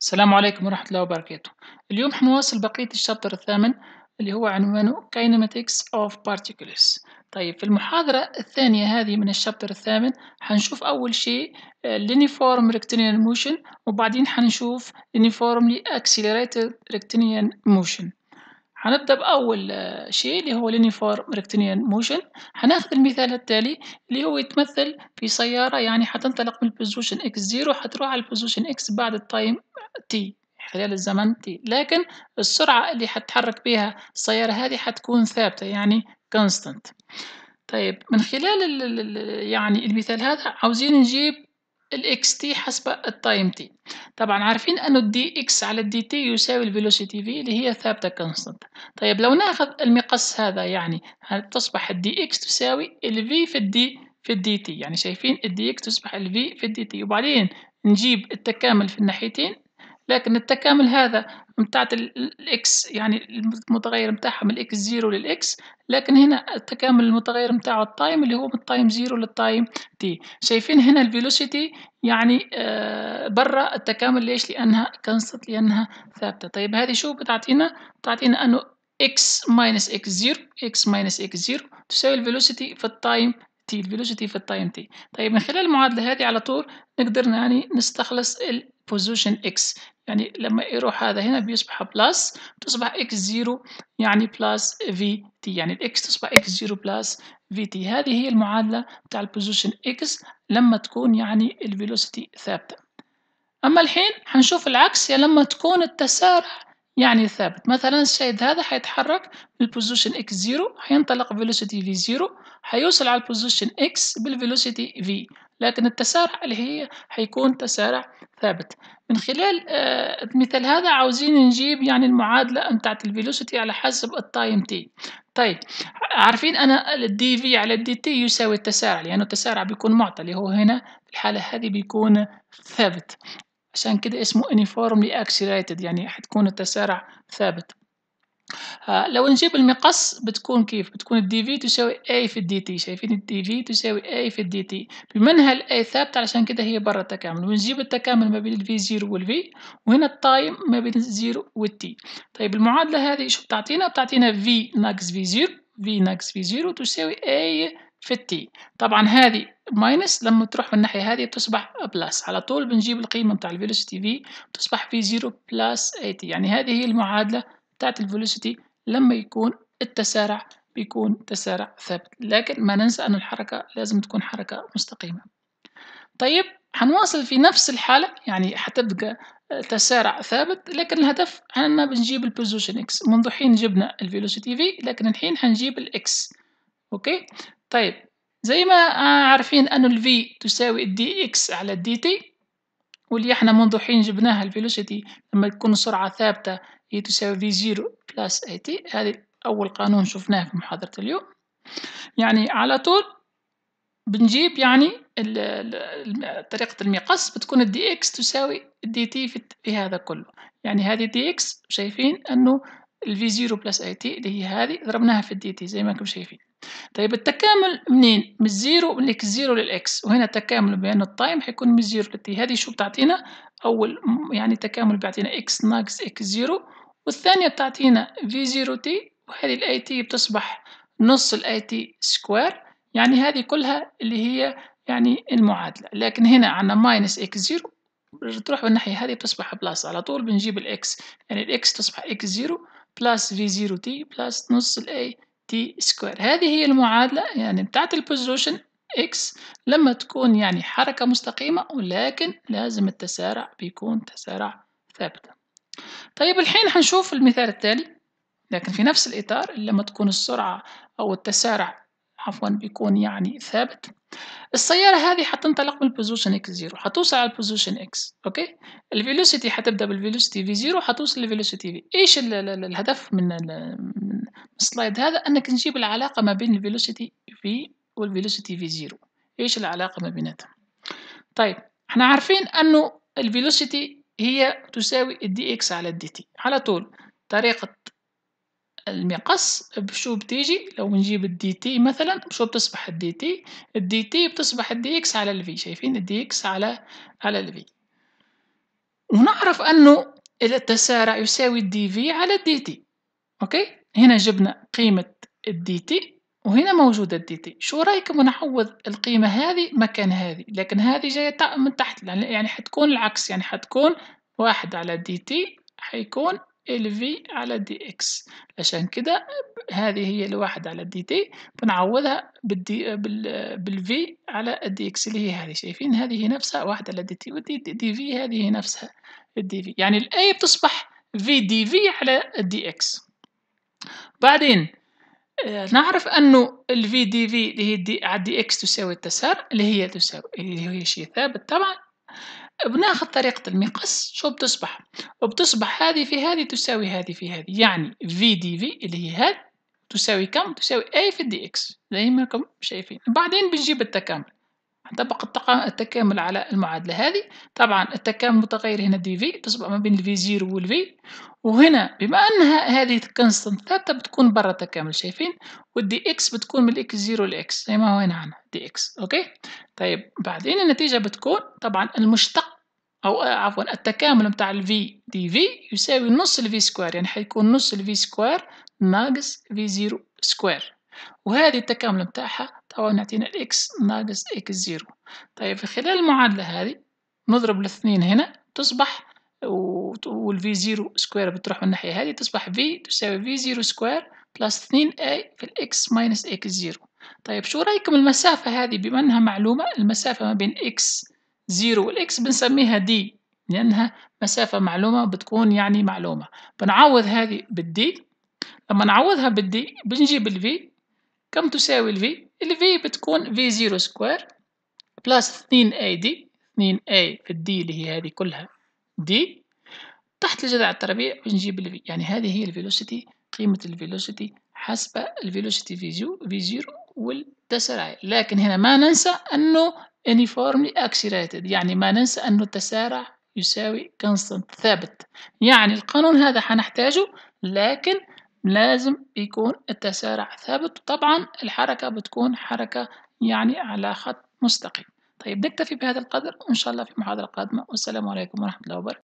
السلام عليكم ورحمة الله وبركاته اليوم حنواصل بقية الشابتر الثامن اللي هو عنوانه Kinematics of Particles طيب في المحاضرة الثانية هذه من الشابتر الثامن حنشوف أول شيء آه، Liniform Rectinian Motion وبعدين حنشوف Liniformly Accelerated Rectinian Motion هنبدأ بأول آه، شيء اللي هو Liniform Rectinian موشن حناخذ المثال التالي اللي هو يتمثل في سيارة يعني حتنطلق من Position x0 حتروح على البوزيشن x بعد التايم تي خلال الزمن تي لكن السرعة اللي حتحرك بها السيارة هذه حتكون ثابتة يعني constant طيب من خلال ال ال يعني المثال هذا عاوزين نجيب الاكس تي حسب التايم تي طبعا عارفين انه الدي اكس على الدي تي يساوي الفيلوسيتي في اللي هي ثابته كونستنت طيب لو ناخذ المقص هذا يعني تصبح الدي اكس تساوي الفي في الدي في الدي تي يعني شايفين الدي اكس تصبح الفي في الدي تي وبعدين نجيب التكامل في الناحيتين لكن التكامل هذا متاعت الاكس يعني المتغير متاعها من الاكس زيرو للاكس لكن هنا التكامل المتغير متاعه التايم اللي هو من التايم زيرو للتايم تي شايفين هنا الفيلوسيتي يعني آه برا التكامل ليش لانها كانستنت لانها ثابته طيب هذه شو بتعطينا بتعطينا انه اكس ماينس اكس زيرو اكس ماينس اكس زيرو تساوي الفيلوسيتي في التايم تي الفيلوسيتي في التايم تي طيب من خلال المعادله هذه على طول نقدر يعني نستخلص بوزيشن اكس يعني لما يروح هذا هنا بيصبح بلس تصبح اكس زيرو يعني بلس في تي يعني الاكس تصبح اكس زيرو بلس في تي هذه هي المعادلة بتاع البوزيشن اكس لما تكون يعني الفيلوسيتي ثابتة أما الحين هنشوف العكس يا يعني لما تكون التسارع يعني ثابت مثلا السيد هذا هيتحرك بالبوزيشن اكس زيرو هينطلق فيلوسيتي في زيرو هيوصل على البوزيشن اكس بالفيلوسيتي في لكن التسارع اللي هي هيكون تسارع ثابت من خلال آه، مثل هذا عاوزين نجيب يعني المعادلة متاعت الفيلوسيتي على حسب التايم تي طيب عارفين أنا الدي في على الدي تي يساوي التسارع لأنه يعني التسارع بيكون معطى اللي هو هنا في الحالة هذه بيكون ثابت عشان كده اسمه uniformly accelerated يعني حتكون التسارع ثابت آه، لو نجيب المقص بتكون كيف بتكون الدي في تساوي اي في الدي تي شايفين الدي في تساوي اي في الدي تي بمنها الاي ثابته علشان كده هي برا التكامل ونجيب التكامل ما بين الفي زيرو والفي وهنا التايم ما بين الزيرو والتي طيب المعادله هذه شو بتعطينا بتعطينا في ناقص في زيرو في ناقص في زيرو تساوي اي في التي طبعا هذه ماينس لما تروح من الناحيه هذه تصبح بلس على طول بنجيب القيمه بتاع الفيلوسيتي في تصبح في زيرو بلس اي تي يعني هذه هي المعادله بتاعت الفيلوسيتي لما يكون التسارع بيكون تسارع ثابت لكن ما ننسى أن الحركة لازم تكون حركة مستقيمة طيب هنواصل في نفس الحالة يعني حتبقى آه، تسارع ثابت لكن الهدف أننا بنجيب البوزيشن إكس منذ حين جبنا الفيلوسيتي في لكن الحين هنجيب الإكس أوكي طيب زي ما آه، عارفين أن الفي تساوي الدي إكس على الدي تي واللي احنا منذ حين جبناها الفيلوسيتي لما تكون السرعة ثابتة هي تساوي في زيرو بلاس اي تي هذه أول قانون شفناه في محاضرة اليوم يعني على طول بنجيب يعني طريقة المقص بتكون الدي اكس تساوي الدي تي في هذا كله يعني هذه دي اكس شايفين أنه الفي زيرو بلس اي تي اللي هي هذه ضربناها في الدي تي زي ما راكم شايفين طيب التكامل منين من الزيرو من الاكس زيرو للاكس وهنا التكامل بين التايم حيكون من زيرو للتي هذه شو بتعطينا اول يعني تكامل بيعطينا اكس ناقص اكس زيرو والثانيه بتعطينا في زيرو تي وهذه الاي تي بتصبح نص الاي تي سكوير يعني هذه كلها اللي هي يعني المعادله لكن هنا عندنا ماينس اكس زيرو تروح بالناحية هذه بتصبح بلس على طول بنجيب الاكس يعني الاكس تصبح اكس زيرو بلاس في زيرو تي بلاس نص الاي تي سكوير هذه هي المعادلة يعني بتاعت البوزيشن اكس لما تكون يعني حركة مستقيمة ولكن لازم التسارع بيكون تسارع ثابتة طيب الحين هنشوف المثال التالي لكن في نفس الإطار لما تكون السرعة أو التسارع عفوا بيكون يعني ثابت السياره هذه حتنطلق من البوزيشن اكس زيرو حتوصل على البوزيشن اكس اوكي الفيلوسيتي حتبدا بالفيلوسيتي في زيرو حتوصل للفيلوسيتي في ايش ال ال الهدف من, من السلايد هذا انك نجيب العلاقه ما بين الفيلوسيتي في والفيلوسيتي في زيرو ايش العلاقه ما بيناتهم طيب احنا عارفين انه الفيلوسيتي هي تساوي الدي اكس على الدي تي على طول طريقه المقص بشو بتيجي لو بنجيب الدي تي مثلا بشو بتصبح الدي تي الدي تي بتصبح الدي اكس على الفي شايفين الدي اكس على على الفي ونعرف انه التسارع يساوي الدي في على الدي تي اوكي هنا جبنا قيمة الدي تي وهنا موجودة الدي تي شو رايكم نحوض القيمة هذه مكان هذه لكن هذه جاية من تحت يعني حتكون العكس يعني حتكون واحد على الدي تي حيكون ال في على دي اكس عشان كده هذه هي الواحد على دي تي بنعوضها بالدي بال بالفي على دي اكس اللي هي هذه شايفين هذه نفسها واحد على دي تي ودي دي في هذه نفسها الدي في يعني الاي بتصبح في دي في على دي اكس بعدين آه، نعرف انه في دي في اللي هي دي على دي اكس تساوي التسار اللي هي تساوي اللي هي شيء ثابت طبعا بناخد طريقة المقص شو بتصبح بتصبح هذه في هذه تساوي هذه في هذه يعني في دي في اللي هي هذه تساوي كم تساوي اي في دي اكس زي ما راكم شايفين بعدين بنجيب التكامل طبق التكامل على المعادلة هذه طبعا التكامل متغير هنا دي في تصبح ما بين الفي زيرو والفي وهنا بما أنها هذه كونستانت ثابتة بتكون برا التكامل شايفين والدي إكس بتكون من الإكس زيرو لإكس زي ما هو هنا عنا دي إكس أوكي طيب بعدين النتيجة بتكون طبعا المشتق أو عفوا التكامل متاع الفي دي في يساوي نص الفي سكوير يعني حيكون نص الفي سكوير ناقص في زيرو سكوير وهذه التكامل متاعها طبعا نعطينا x ناقص x زيرو طيب في خلال المعادلة هذه نضرب الاثنين هنا تصبح والفي زيرو سكوير بتروح من الناحية هذه تصبح v تساوي v زيرو سكوير بلس اثنين اي في x ماينس x زيرو طيب شو رأيكم المسافة هذه بما أنها معلومة المسافة ما بين x0 زيرو x بنسميها دي لأنها مسافة معلومة بتكون يعني معلومة بنعوض هذه بالدي لما نعوضها بالدي بنجيب الفي كم تساوي الفي V بتكون في زيرو سكوير بلاس اثنين اي دي اثنين اي في الدي اللي هي هذه كلها دي تحت الجذع التربيع بنجيب ال V يعني هذه هي الفيلوسيتي قيمة الفيلوسيتي حسب الفيلوسيتي في زيرو في والتسارع لكن هنا ما ننسى أنه uniformly accelerated يعني ما ننسى أنه التسارع يساوي constant ثابت يعني القانون هذا حنحتاجه لكن لازم يكون التسارع ثابت طبعا الحركة بتكون حركة يعني على خط مستقيم طيب نكتفي بهذا القدر وإن شاء الله في محاضرة قادمة والسلام عليكم ورحمة الله وبركاته